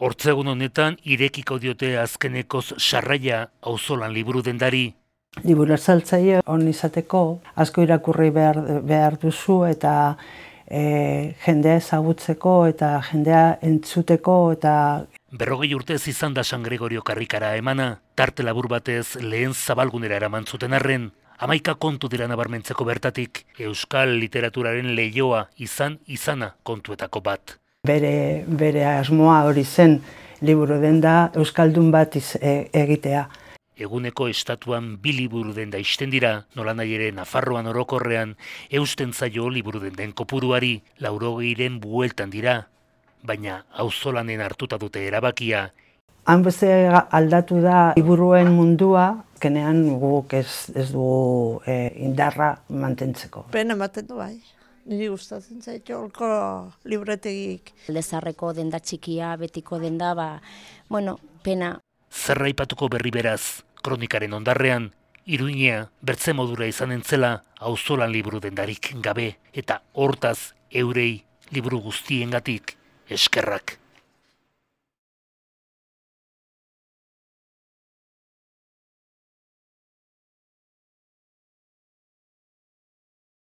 Hortzegun honetan irekiko diote azkenekoz sarraia auzolan liburu dendari. Liburu saltzaile on izateko asko irakurri behar, behar duzu eta e, jendea ezagutzeko eta jendea entzuteko eta Berrogei urtez izan da San Gregorio karrikara emana, tarte labur batez lehen zabalgunera eraman zuten arren, amaika kontu dira nabarmentzeko bertatik, euskal literaturaren leioa izan izana kontuetako bat bere, bere asmoa hori zen liburu denda euskaldun bat iz, e, egitea. Eguneko estatuan bi liburu da izten dira, nola ere Nafarroan orokorrean, eusten zaio liburu denden kopuruari, laurogeiren bueltan dira, baina auzolanen hartuta dute erabakia. Han beste aldatu da liburuen mundua, kenean guk ez, ez du e, indarra mantentzeko. Pena ematen du bai. Ni gustatzen zaitu libretegik. Lezarreko denda txikia, betiko denda, ba, bueno, pena. Zerraipatuko berri beraz, kronikaren ondarrean, iruinea bertze modura izan entzela auzolan liburu dendarik gabe, eta hortaz eurei liburu guztiengatik eskerrak.